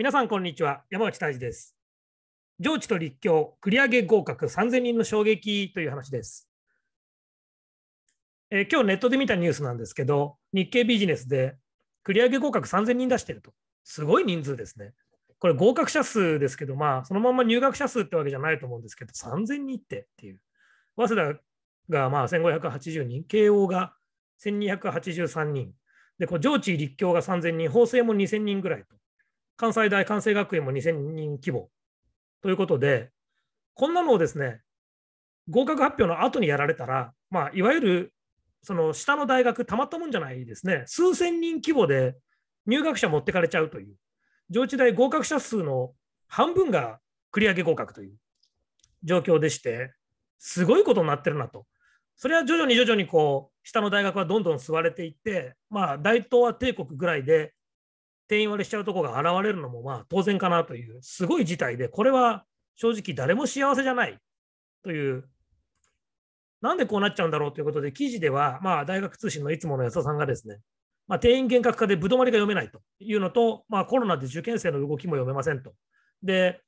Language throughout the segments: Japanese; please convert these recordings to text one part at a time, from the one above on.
皆さんこんにちは山内太治です上智と立教繰り上げ合格3000人の衝撃という話ですえ今日ネットで見たニュースなんですけど日経ビジネスで繰り上げ合格3000人出してるとすごい人数ですねこれ合格者数ですけどまあそのまま入学者数ってわけじゃないと思うんですけど3000人ってっていう早稲田がまあ1580人慶応が1283人でこう上智立教が3000人法政も2000人ぐらいと関西大、関西学園も2000人規模ということで、こんなのをですね、合格発表の後にやられたら、まあ、いわゆるその下の大学、たまったもんじゃないですね、数千人規模で入学者持ってかれちゃうという、上智大合格者数の半分が繰り上げ合格という状況でして、すごいことになってるなと。それは徐々に徐々にこう下の大学はどんどん吸われていって、まあ、大東亜帝国ぐらいで定員割れしちゃうとこが現れるのもまあ当然かなという、すごい事態で、これは正直誰も幸せじゃないという、なんでこうなっちゃうんだろうということで、記事では、まあ、大学通信のいつもの安田さんがですね、まあ、定員厳格化でぶどまりが読めないというのと、まあ、コロナで受験生の動きも読めませんと。で、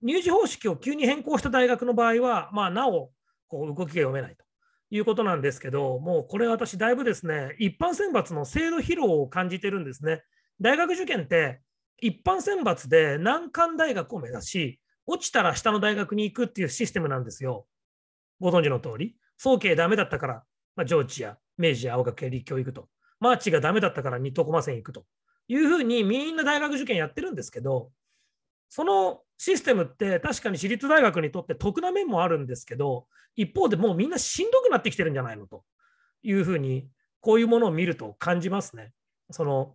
入試方式を急に変更した大学の場合は、まあ、なおこう動きが読めないということなんですけど、もうこれ私、だいぶですね、一般選抜の制度疲労を感じてるんですね。大学受験って一般選抜で難関大学を目指し、落ちたら下の大学に行くっていうシステムなんですよ。ご存知の通り、早慶ダメだったから、まあ、上智や明治や青学や立教行くと、マーチがダメだったから日東駒線行くというふうにみんな大学受験やってるんですけど、そのシステムって確かに私立大学にとって得な面もあるんですけど、一方でもうみんなしんどくなってきてるんじゃないのというふうに、こういうものを見ると感じますね。その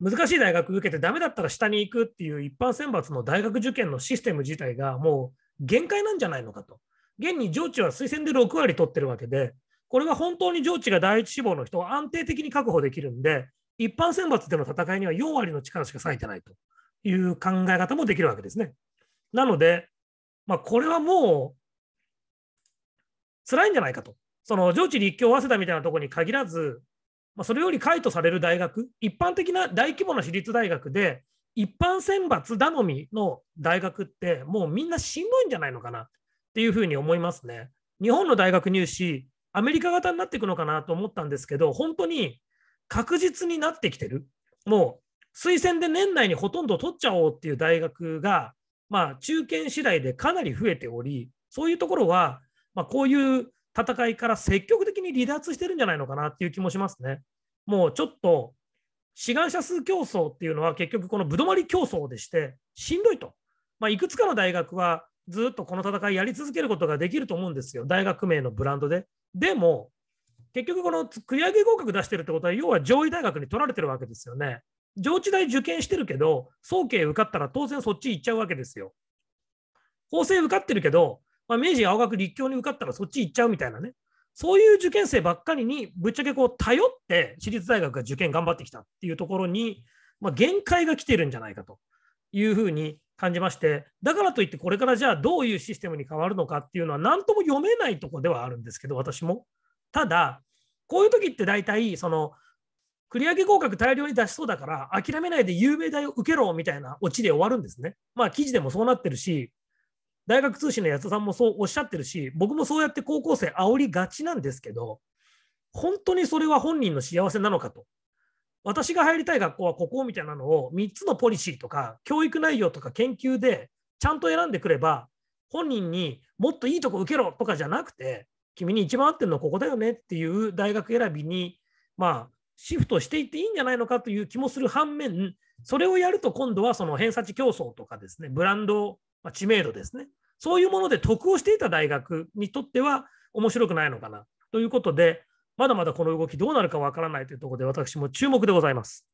難しい大学受けてダメだったら下に行くっていう一般選抜の大学受験のシステム自体がもう限界なんじゃないのかと。現に上智は推薦で6割取ってるわけで、これは本当に上智が第一志望の人を安定的に確保できるんで、一般選抜での戦いには4割の力しか割いてないという考え方もできるわけですね。なので、まあ、これはもう辛いんじゃないかと。その上智立教早稲田みたいなところに限らず、まあ、それより解とされる大学、一般的な大規模な私立大学で、一般選抜頼みの大学って、もうみんなしんどいんじゃないのかなっていうふうに思いますね。日本の大学入試、アメリカ型になっていくのかなと思ったんですけど、本当に確実になってきてる。もう推薦で年内にほとんど取っちゃおうっていう大学が、まあ、中堅次第でかなり増えており、そういうところは、まあ、こういう戦いから積極的に離脱してるんじゃないのかなっていう気もしますね。もうちょっと志願者数競争っていうのは結局このぶどまり競争でしてしんどいと、まあ、いくつかの大学はずっとこの戦いやり続けることができると思うんですよ大学名のブランドで。でも結局この繰り上げ合格出してるってことは要は上位大学に取られてるわけですよね。上智大受験してるけど早慶受かったら当然そっち行っちゃうわけですよ。法政受かってるけどまあ、明治、青学、立教に受かったらそっち行っちゃうみたいなね、そういう受験生ばっかりに、ぶっちゃけこう頼って私立大学が受験頑張ってきたっていうところに、まあ、限界が来てるんじゃないかというふうに感じまして、だからといって、これからじゃあどういうシステムに変わるのかっていうのは、何とも読めないとこではあるんですけど、私も。ただ、こういう時って大体、その、繰り上げ合格大量に出しそうだから、諦めないで有名大を受けろみたいなオチで終わるんですね。まあ、記事でもそうなってるし、大学通信の安田さんもそうおっしゃってるし僕もそうやって高校生煽りがちなんですけど本当にそれは本人の幸せなのかと私が入りたい学校はここみたいなのを3つのポリシーとか教育内容とか研究でちゃんと選んでくれば本人にもっといいとこ受けろとかじゃなくて君に一番合ってるのここだよねっていう大学選びにまあシフトしていっていいんじゃないのかという気もする反面それをやると今度はその偏差値競争とかですねブランド、ま知名度ですねそういうもので得をしていた大学にとっては面白くないのかなということで、まだまだこの動きどうなるかわからないというところで私も注目でございます。